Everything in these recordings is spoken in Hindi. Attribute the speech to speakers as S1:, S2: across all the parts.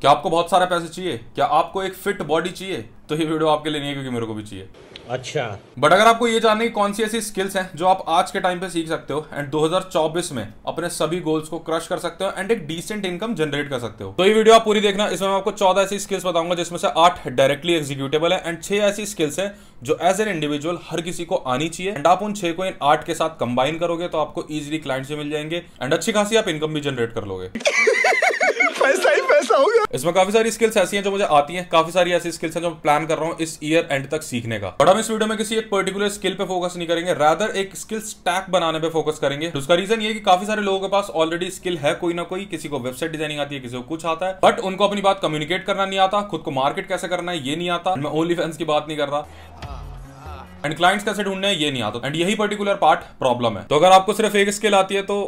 S1: क्या आपको बहुत सारे पैसे चाहिए क्या आपको एक फिट बॉडी चाहिए तो ये वीडियो आपके लिए नहीं है क्योंकि मेरे को भी चाहिए अच्छा बट अगर आपको ये जानने की कौन सी ऐसी स्किल्स हैं जो आप आज के टाइम पे सीख सकते हो एंड 2024 में अपने सभी गोल्स को क्रश कर सकते हो एंड एक डिसेंट इनकम जनरेट कर सकते हो तो ये वीडियो आप पूरी देखना इसमें मैं आपको 14 ऐसी स्किल्स बताऊंगा जिसमें से आठ डायरेक्टली एग्जीक्यूटेबल है एंड छह ऐसी स्किल्स है जो एज एन इंडिविजुअल हर किसी को आनी चाहिए एंड आप उन छे को इन आठ के साथ कंबाइन करोगे तो आपको इजिली क्लाइंट से मिल जाएंगे एंड अच्छी खासी आप इनकम भी जनरेट कर लोगे पैसा हो गया इसमें काफी सारी स्किल्स ऐसी हैं जो मुझे आती हैं काफी सारी ऐसी स्किल्स हैं जो मैं प्लान कर रहा हूँ इस ईयर एंड तक सीखने का बट हम इस वीडियो में किसी एक पर्टिकुलर स्किल पे फोकस नहीं करेंगे रादर एक स्किल स्टैक बनाने पे फोकस करेंगे तो उसका रीजन ये कि काफी सारे लोगों के पास ऑलरेडी स्किल है कोई ना कोई किसी को वेबसाइट डिजाइनिंग आती है किसी को कुछ आता है बट उनको अपनी बात कम्युनिकेट करना नहीं आता खुद को मार्केट कैसे करना है ये नहीं आता मैं ओनली फैंस की बात नहीं कर रहा एंड क्लाइंट्स कैसे ढूंढने ये नहीं आता एंड यही पर्टिकुलर पार्ट प्रॉब्लम है तो अगर आपको सिर्फ एक स्किल आती है तो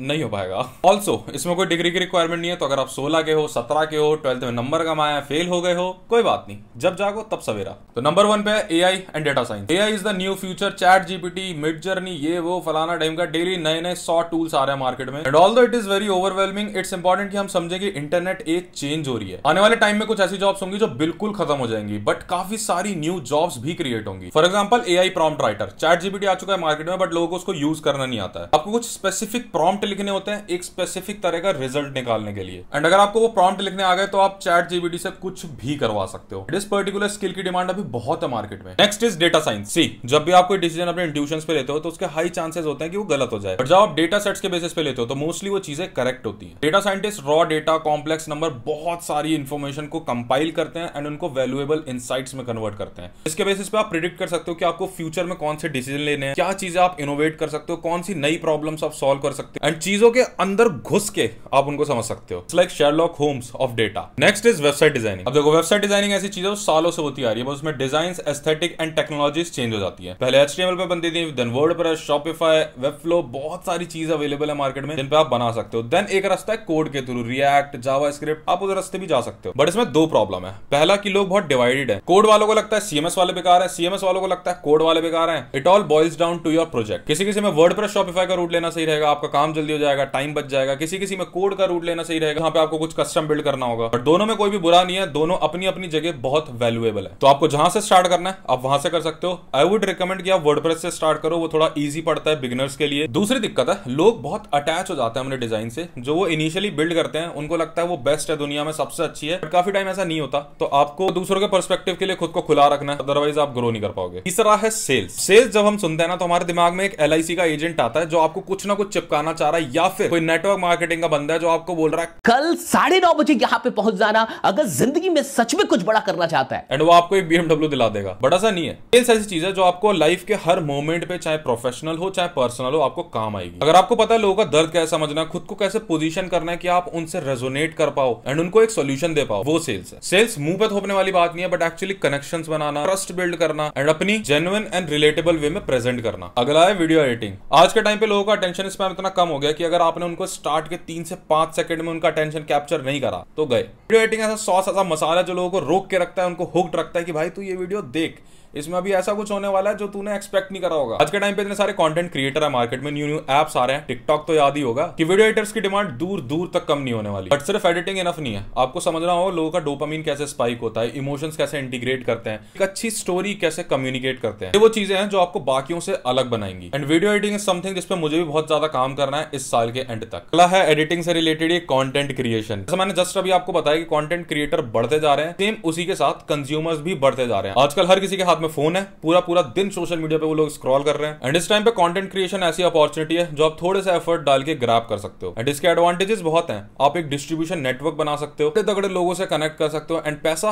S1: नहीं हो पाएगा ऑल्सो इसमें कोई डिग्री की रिक्वायरमेंट नहीं है तो अगर आप 16 के हो 17 के हो ट्वेल्थ में नंबर कमाया फेल हो गए हो कोई बात नहीं जब जागो तब सवेरा तो नंबर वन पे A I and data science A I is the new future ChatGPT Midjourney ये वो फलाना टाइम का डेली नए नए सौ टूल्स आ रहे हैं मार्केट में and all though it is very overwhelming it's important कि हम समझे कि इंटरनेट एक चेंज हो रही है आने वाले टाइम में कुछ ऐसी जॉब्स होंगी जो बिल्कुल खत्म हो जाएंगी बट काफी सारी न्यू जॉब्स भी क्रिएट होंगी for example A I prompt writer ChatGPT आ चुका है मार्केट में बट लोगों को उसको यूज करना नहीं आता है आपको कुछ स्पेसिफिक प्रॉम्प्ट प्रॉम्प्ट लिखने होते हैं एक स्पेसिफिक तरह का रिजल्ट निकालने के लिए एंड अगर आपको वो प्रॉम्प्ट लिखने आ गए तो आप चैट जीबीडी से कुछ भी करवा सकते हो इस पर्टिकुलर स्किल की डिमांड अभी बहुत है मार्केट में नेक्स्ट इज डेटा साइंस सी जब भी आप कोई डिसीजन अपने इंट्यूशन पे लेते हो तो उसके हाई चांसेस होते हैं कि वो गलत हो जाए बट जब आप डेटा सेट्स के बेसिस पे लेते हो तो मोस्टली वो चीजें करेक्ट होती है data scientist raw data complex number बहुत सारी इन्फॉर्मेशन को कंपाइल करते हैं एंड उनको वैल्यूएबल इंसाइट्स में कन्वर्ट करते हैं इसके बेसिस पे आप प्रिडिक्ट कर सकते हो कि आपको फ्यूचर में कौन से डिसीजन लेने हैं क्या चीजें आप इनोवेट कर सकते हो कौन सी नई प्रॉब्लम्स आप सॉल्व कर सकते हैं एंड चीजों के अंदर घुस के आप उनको समझ सकते हो like Sherlock Holmes of data next is website designing अब देखो वेबसाइट डिजाइनिंग ऐसी चीजों तो सालों से होती आ रही है उसमें design aesthetic and technology change हो जाती है पहले एच पे बनती थी देन वर्ड पर शॉपिफाई वेब फ्लो बहुत सारी चीज अवेलेबल है मार्केट में जिन पे आप बना सकते हो देन एक रास्ता है कोड के थ्रू रिएक्ट जावा स्क्रिप्ट आप उस रास्ते भी जा सकते हो बट इसमें दो प्रॉब्लम है पहला की लोग बहुत डिवाइडेड है कोड वालों को लगता है सीएमएस वाले बेकार है सीएमएस वालों को लगता है कोड वाले बेकार है it all boils down to your project किसी किसी में वर्ड पर शॉपिफाई का रूट लेना सही रहेगा आपका काम जल्दी जल्दी हो जाएगा टाइम बच जाएगा किसी किसी में कोड का रूट लेना सही रहेगा यहाँ पे आपको कुछ कस्टम बिल्ड करना होगा बट दोनों में कोई भी बुरा नहीं है दोनों अपनी अपनी जगह बहुत वैल्यूएबल है तो आपको जहां से स्टार्ट करना है आप वहां से कर सकते हो आई वुड रिकमेंड कि आप वर्ड से स्टार्ट करो वो थोड़ा ईजी पड़ता है बिगिनर्स के लिए दूसरी दिक्कत है लोग बहुत अटैच हो जाते हैं अपने डिजाइन से जो वो इनिशियली बिल्ड करते हैं उनको लगता है वो बेस्ट है दुनिया में सबसे अच्छी है बट काफी टाइम ऐसा नहीं होता तो आपको दूसरों के परस्पेक्टिव के लिए खुद को खुला रखना है अदरवाइज आप ग्रो नहीं कर पाओगे तीसरा है सेल्स सेल्स जब हम सुनते हैं ना तो हमारे दिमाग में एक एल का एजेंट आता है जो आपको कुछ ना कुछ चिपकाना चाह रहा है रहा है या फिर कोई नेटवर्क मार्केटिंग का बंदा है जो आपको बोल रहा है कल साढ़े नौ बजे यहाँ पे पहुंच जाना अगर जिंदगी में सच में कुछ बड़ा करना चाहता है एंड वो आपको एक बीएमडब्ल्यू दिला देगा बड़ा सा नहीं है सेल्स ऐसी चीज है जो आपको लाइफ के हर मोमेंट पे चाहे प्रोफेशनल हो चाहे पर्सनल हो आपको काम आएगी अगर आपको पता है लोगों का दर्द कैसे समझना खुद को कैसे पोजिशन करना है की आप उनसे रेजोनेट कर पाओ एंड उनको एक सोल्यूशन दे पाओ वो सेल्स है सेल्स मुंह पे थोपने वाली बात नहीं है बट एक्चुअली कनेक्शन बनाना ट्रस्ट बिल्ड करना एंड अपनी जेन्युन एंड रिलेटेबल वे में प्रेजेंट करना अगला है वीडियो एडिटिंग आज के टाइम पे लोगों का अटेंशन स्पैम इतना कम हो गया गया कि अगर आपने उनको स्टार्ट के तीन से पांच सेकंड में उनका अटेंशन कैप्चर नहीं करा तो गए वीडियो एडिटिंग ऐसा सॉस ऐसा मसाला जो लोगों को रोक के रखता है उनको हुक्ड रखता है कि भाई तू ये वीडियो देख इसमें अभी ऐसा कुछ होने वाला है जो तूने एक्सपेक्ट नहीं करा होगा आज के टाइम पे इतने सारे कंटेंट क्रिएटर है मार्केट में न्यू न्यू एप्स आ रहे हैं टिकटॉक तो याद ही होगा कि वीडियो एडिटर्स की डिमांड दूर दूर तक कम नहीं होने वाली बट सिर्फ एडिटिंग इनफ नहीं है आपको समझना होगा लोगों का डोपामीन कैसे स्पाइक होता है इमोशन कैसे इंटीग्रेट करते हैं एक अच्छी स्टोरी कैसे कम्युनिकेट करते हैं ये वो चीजें हैं जो आपको बाकियों से अलग बनाएंगी and video editing is something जिसपे मुझे भी बहुत ज्यादा काम करना है इस साल के एंड तक अगला है एडिटिंग से रिलेटेड ये कॉन्टेंट क्रिएशन जैसे मैंने जस्ट अभी आपको बताया कि कॉन्टेंट क्रिएटर बढ़ते जा रहे हैं सेम उसी के साथ कंज्यूमर्स भी बढ़ते जा रहे हैं आजकल हर किसी के हाथ में में फोन है पूरा पूरा दिन सोशल मीडिया पे वो लोग स्क्रॉल कर रहे हैं एंड इस टाइम पे कंटेंट क्रिएशन ऐसी अपॉर्चुनिटी है जो आप थोड़े से एफर्ट डाल के ग्रैप कर सकते हो एंड इसके एडवांटेजेस बहुत हैं आप एक डिस्ट्रीब्यूशन नेटवर्क बना सकते हो तगड़े लोगों से कनेक्ट कर सकते हो एंड पैसा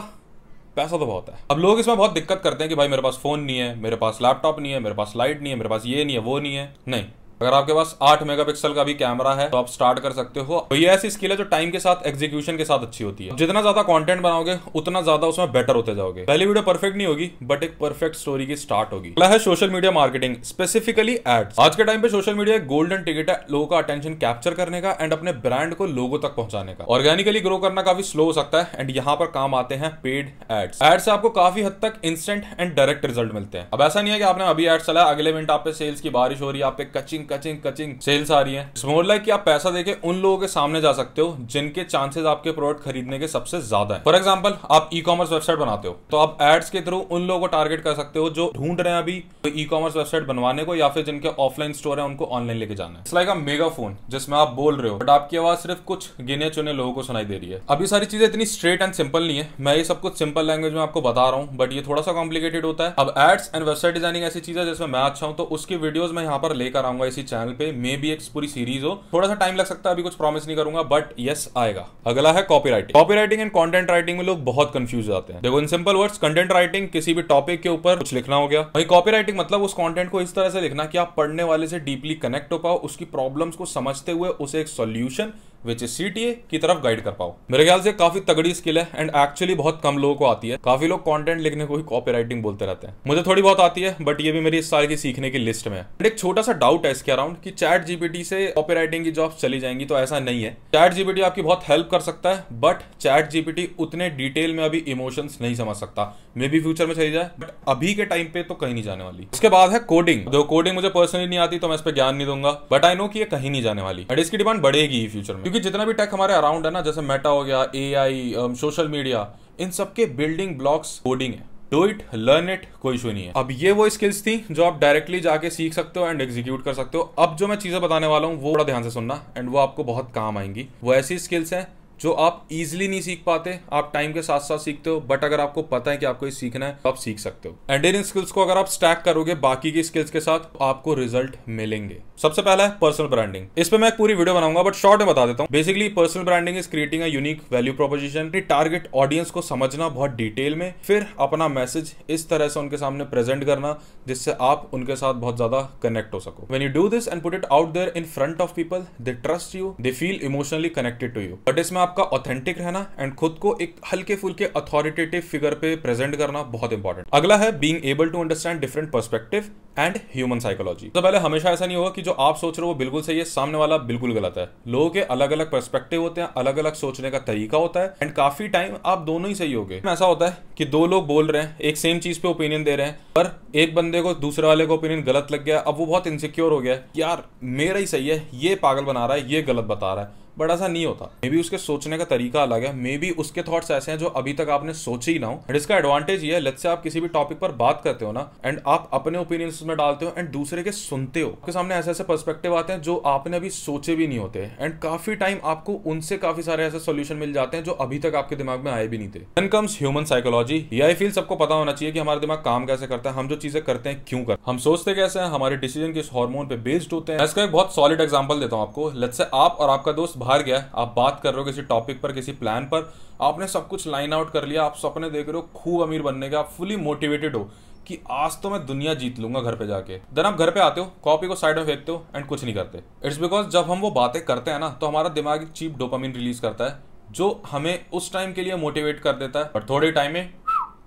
S1: पैसा तो बहुत है अब लोग इसमें बहुत दिक्कत करते हैं कि भाई मेरे पास फोन नहीं है मेरे पास लैपटॉप नहीं है मेरे पास लाइट नहीं है मेरे पास ये नहीं है वो नहीं है नहीं अगर आपके पास 8 मेगापिक्सल का भी कैमरा है तो आप स्टार्ट कर सकते हो तो ये ऐसी स्किल है जो टाइम के साथ एग्जीक्यूशन के साथ अच्छी होती है जितना ज्यादा कंटेंट बनाओगे उतना ज्यादा उसमें बेटर होते जाओगे पहली वीडियो परफेक्ट नहीं होगी बट एक परफेक्ट स्टोरी की स्टार्ट होगी है social media marketing specifically ads आज के टाइम पे सोशल मीडिया एक गोल्डन टिकट है लोगों का अटेंशन कैप्चर करने का एंड अपने ब्रांड को लोगों तक पहुंचाने का ऑर्गेनिकली ग्रो करना काफी स्लो हो सकता है एंड यहाँ पर काम आते हैं पेड एड्स एड्स से आपको काफी हद तक इंस्टेंट एंड डायरेक्ट रिजल्ट मिलते हैं अब ऐसा नहीं है कि आपने अभी एड्स चलाया अगले मिनट आप पे सेल्स की बारिश हो रही है आप पे कचिंग कचिंग कचिंग कचिंग सेल्स आ रही है मोर लाइक आप पैसा देके उन लोगों के सामने जा सकते हो जिनके चांसेस आपके प्रोडक्ट खरीदने के सबसे ज्यादा है फॉर एग्जाम्पल आप ई कॉमर्स वेबसाइट बनाते हो तो आप एड्स के थ्रू उन लोगों को टारगेट कर सकते हो जो ढूंढ रहे हैं अभी ई कॉमर्स वेबसाइट बनवाने को या फिर जिनके ऑफलाइन स्टोर है उनको ऑनलाइन लेके जाना है लाइक अ मेगा फोन जिसमें आप बोल रहे हो बट आपकी आवाज सिर्फ कुछ गिने चुने लोगों को सुनाई दे रही है अभी सारी चीजें इतनी स्ट्रेट एंड सिंपल नहीं है मैं ये सब कुछ सिंपल लैंग्वेज में आपको बता रहा हूँ बट ये थोड़ा सा कॉम्प्लिकेटेड होता है अब एड्स एंड वेबसाइट डिजाइनिंग ऐसी चीज है जिसमें मैं अच्छा हूँ तो उसकी वीडियोज मैं यहाँ पर लेकर आऊंगा ऐसी चैनल पे मे बी एक पूरी सीरीज हो थोड़ा सा टाइम लग सकता है अभी कुछ प्रॉमिस नहीं करूंगा बट यस आएगा अगला है copy writing copy writing and content writing में लोग बहुत कंफ्यूज आते हैं देखो in simple words content writing किसी भी टॉपिक के ऊपर कुछ लिखना हो गया भाई कॉपी राइटिंग मतलब उस कॉन्टेंट को इस तरह से लिखना कि आप पढ़ने वाले से डीपली कनेक्ट हो पाओ उसकी प्रॉब्लम को समझते हुए उसे एक सोल्यूशन विच इज सी की तरफ गाइड कर पाओ मेरे ख्याल से काफी तगड़ी स्किल है एंड एक्चुअली बहुत कम लोगों को आती है काफी लोग कॉन्टेंट लिखने को ही कॉपी राइटिंग बोलते रहते हैं मुझे थोड़ी बहुत आती है बट ये भी मेरी इस साल की सीखने की लिस्ट में है एक छोटा सा डाउट है इसके अराउंड कि चैट जीपीटी से कॉपी की जॉब चली जाएंगी तो ऐसा नहीं है चैट जीपीटी आपकी बहुत हेल्प कर सकता है बट चैट जीपीटी उतने डिटेल में अभी इमोशंस नहीं समझ सकता मे बी फ्यूचर में चली जाए बट अभी के टाइम पे तो कहीं नहीं जाने वाली उसके बाद है कोडिंग जो कोडिंग मुझे पर्सनली नहीं आती तो मैं इस पर ज्ञान नहीं दूंगा बट आई नो कि ये कहीं नहीं जाने वाली एंड इसकी डिमांड बढ़ेगी फ्यूचर में क्योंकि जितना भी टेक हमारे अराउंड है ना जैसे मेटा हो गया ए सोशल मीडिया इन सबके बिल्डिंग ब्लॉक्स कोडिंग है डू इट लर्न इट कोई इशू नहीं है अब ये वो स्किल्स थी जो आप डायरेक्टली जाके सीख सकते हो एंड एग्जीक्यूट कर सकते हो अब जो मैं चीजें बताने वाला हूँ वो बड़ा ध्यान से सुनना एंड वो आपको बहुत काम आएंगी वो ऐसी स्किल्स हैं जो आप इजिली नहीं सीख पाते आप टाइम के साथ साथ सीखते हो बट अगर आपको पता है कि आपको ये सीखना है तो आप सीख सकते हो एंड इन स्किल्स को अगर आप स्टैक करोगे बाकी की स्किल्स के साथ आपको रिजल्ट मिलेंगे सबसे पहला है पर्सनल ब्रांडिंग इस पर मैं एक पूरी वीडियो बनाऊंगा बट शॉर्ट में बता देता हूँ basically personal branding is creating a unique value proposition target audience को समझना बहुत डिटेल में फिर अपना मैसेज इस तरह से उनके सामने प्रेजेंट करना जिससे आप उनके साथ बहुत ज्यादा कनेक्ट हो सको when you do this and put it out there in front of people they trust you they feel emotionally connected to you but इसमें आप आपका ऑथेंटिक रहना एंड खुद को एक हल्के फुल्के अथॉरिटेटिव फिगर पे प्रेजेंट करना बहुत इंपॉर्टेंट अगला है being able to understand different perspective and human psychology तो पहले हमेशा ऐसा नहीं होगा कि जो आप सोच रहे हो वो बिल्कुल सही है सामने वाला बिल्कुल गलत है लोगों के अलग अलग पर्सपेक्टिव होते हैं अलग अलग सोचने का तरीका होता है एंड काफी टाइम आप दोनों ही सही हो गए ऐसा होता है कि दो लोग बोल रहे हैं एक सेम चीज पे ओपिनियन दे रहे हैं पर एक बंदे को दूसरे वाले को ओपिनियन गलत लग गया अब वो बहुत इनसिक्योर हो गया यार मेरा ही सही है ये पागल बना रहा है ये गलत बता रहा है बट ऐसा नहीं होता मे बी उसके सोचने का तरीका अलग है मे बी उसके थॉट्स ऐसे हैं जो अभी तक आपने सोचे ही ना हो एंड इसका एडवांटेज ये है लेट्स से आप किसी भी टॉपिक पर बात करते हो ना एंड आप अपने ओपिनियंस उसमें डालते हो एंड दूसरे के सुनते हो आपके सामने ऐसे ऐसे पर्सपेक्टिव आते हैं जो आपने अभी सोचे भी नहीं होते एंड काफी टाइम आपको उनसे काफी सारे ऐसे सोल्यूशन मिल जाते हैं जो अभी तक आपके दिमाग में आए भी नहीं थे देन कम्स ह्यूमन साइकोलॉजी ये आई फील सबको पता होना चाहिए कि हमारा दिमाग काम कैसे करता है हम जो चीजें करते हैं क्यों करते हम सोचते कैसे हैं हमारे डिसीजन किस हार्मोन पे बेस्ड होते हैं इसका एक बहुत सॉलिड एग्जाम्पल देता हूँ आपको लेट्स से आप और आपका दोस्त बाहर गया आप बात कर रहे हो किसी टॉपिक पर किसी प्लान पर आपने सब कुछ लाइन आउट कर लिया आप सपने देख रहे हो खूब अमीर बनने का आप फुली मोटिवेटेड हो कि आज तो मैं दुनिया जीत लूंगा घर पे जाके देन आप घर पे आते हो कॉपी को साइड में फेंकते हो एंड कुछ नहीं करते इट्स बिकॉज जब हम वो बातें करते हैं ना तो हमारा दिमाग चीप डोपामिन रिलीज करता है जो हमें उस टाइम के लिए मोटिवेट कर देता है पर थोड़े टाइम में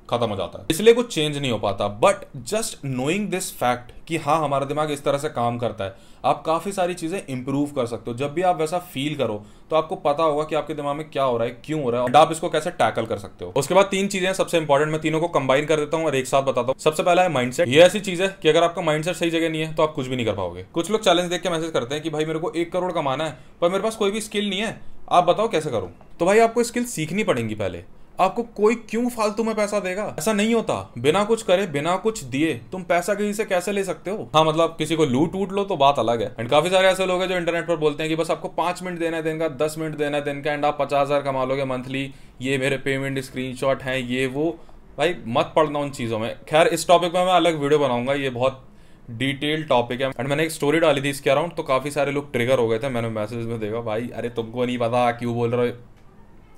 S1: खत्म हो जाता है इसलिए कुछ चेंज नहीं हो पाता but just knowing this fact कि हाँ हमारा दिमाग इस तरह से काम करता है आप काफ़ी सारी चीज़ें इंप्रूव कर सकते हो जब भी आप वैसा फील करो तो आपको पता होगा कि आपके दिमाग में क्या हो रहा है क्यों हो रहा है आप इसको कैसे टैकल कर सकते हो उसके बाद तीन चीज़ें सबसे इंपॉर्टेंट मैं तीनों को कंबाइन कर देता हूँ और एक साथ बताता हूं सबसे पहला है माइंडसेट ये ऐसी चीज़ है कि अगर आपका माइंडसेट सही जगह नहीं है तो आप कुछ भी नहीं कर पाओगे कुछ लोग चैलेंज देख के मैसेज करते हैं कि भाई मेरे को एक करोड़ कमाना है पर मेरे पास कोई भी स्किल नहीं है आप बताओ कैसे करूं तो भाई आपको स्किल सीखनी पड़ेगी पहले आपको कोई क्यों फालतू में पैसा देगा ऐसा नहीं होता बिना कुछ करे बिना कुछ दिए तुम पैसा किसी से कैसे ले सकते हो हाँ मतलब किसी को लूट वूट लो तो बात अलग है एंड काफी सारे ऐसे लोग हैं जो इंटरनेट पर बोलते हैं कि बस आपको पांच मिनट देना है दिन का दस मिनट देना है दिन का एंड आप पचास हजार कमा लोगे मंथली ये मेरे पेमेंट शॉट है ये वो भाई मत पड़ना उन चीज़ों में खैर इस टॉपिक में मैं अलग वीडियो बनाऊंगा ये बहुत डिटेल टॉपिक है एंड मैंने एक स्टोरी डाली थी इसके अराउंड तो काफी सारे लोग ट्रिगर हो गए थे मैंने मैसेज में देखा भाई अरे तुमको नहीं पता क्यों बोल रहे हो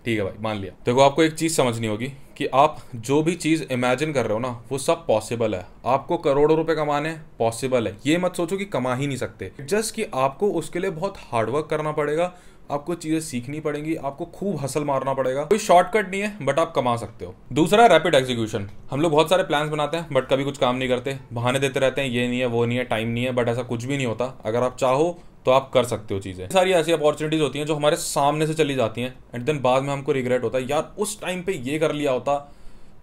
S1: ठीक है भाई मान लिया देखो आपको एक चीज़ समझनी होगी कि आप जो भी चीज़ इमेजिन कर रहे हो ना वो सब पॉसिबल है आपको करोड़ों रुपए कमाने पॉसिबल है ये मत सोचो कि कमा ही नहीं सकते जस्ट कि आपको उसके लिए बहुत हार्डवर्क करना पड़ेगा आपको चीज़ें सीखनी पड़ेंगी आपको खूब हसल मारना पड़ेगा कोई शॉर्टकट नहीं है बट आप कमा सकते हो दूसरा रैपिड एग्जीक्यूशन हम लोग बहुत सारे प्लान बनाते हैं बट कभी कुछ काम नहीं करते बहाने देते रहते हैं ये नहीं है वो नहीं है टाइम नहीं है बट ऐसा कुछ भी नहीं होता अगर आप चाहो तो आप कर सकते हो चीज़ें सारी ऐसी अपॉर्चुनिटीज़ होती हैं जो हमारे सामने से चली जाती हैं एंड देन बाद में हमको रिग्रेट होता है यार उस टाइम पे ये कर लिया होता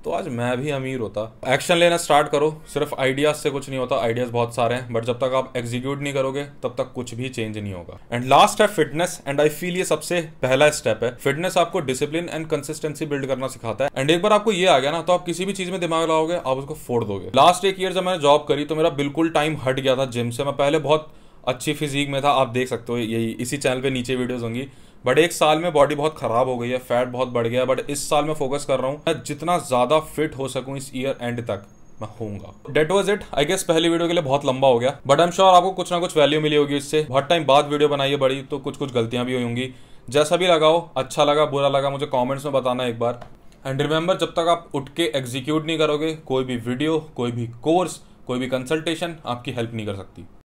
S1: तो आज मैं भी अमीर होता एक्शन लेना स्टार्ट करो सिर्फ आइडियाज से कुछ नहीं होता आइडियाज बहुत सारे हैं बट जब तक आप एग्जीक्यूट नहीं करोगे तब तक कुछ भी चेंज नहीं होगा एंड लास्ट है फिटनेस एंड आई फील ये सबसे पहला स्टेप है फिटनेस आपको डिसिप्लिन एंड कंसिस्टेंसी बिल्ड करना सिखाता है एंड एक बार आपको ये आ गया ना तो आप किसी भी चीज में दिमाग लाओगे आप उसको फोड़ दोगे लास्ट एक ईयर जब मैंने जॉब करी तो मेरा बिल्कुल टाइम हट गया था जिम से मैं पहले बहुत अच्छी फिजीक में था आप देख सकते हो यही इसी चैनल पे नीचे वीडियोस होंगी बट एक साल में बॉडी बहुत ख़राब हो गई है फैट बहुत बढ़ गया है बट इस साल में फोकस कर रहा हूँ मैं जितना ज़्यादा फिट हो सकूँ इस ईयर एंड तक मैं होऊंगा that was it I guess पहली वीडियो के लिए बहुत लंबा हो गया बट आई एम श्योर आपको कुछ ना कुछ वैल्यू मिली होगी इससे बहुत टाइम बाद वीडियो बनाई है बड़ी तो कुछ कुछ गलतियां भी होंगी जैसा भी लगाओ अच्छा लगा बुरा लगा मुझे कॉमेंट्स में बताना एक बार एंड रिमेंबर जब तक आप उठ के एग्जीक्यूट नहीं करोगे कोई भी वीडियो कोई भी कोर्स कोई भी कंसल्टेशन आपकी हेल्प नहीं कर सकती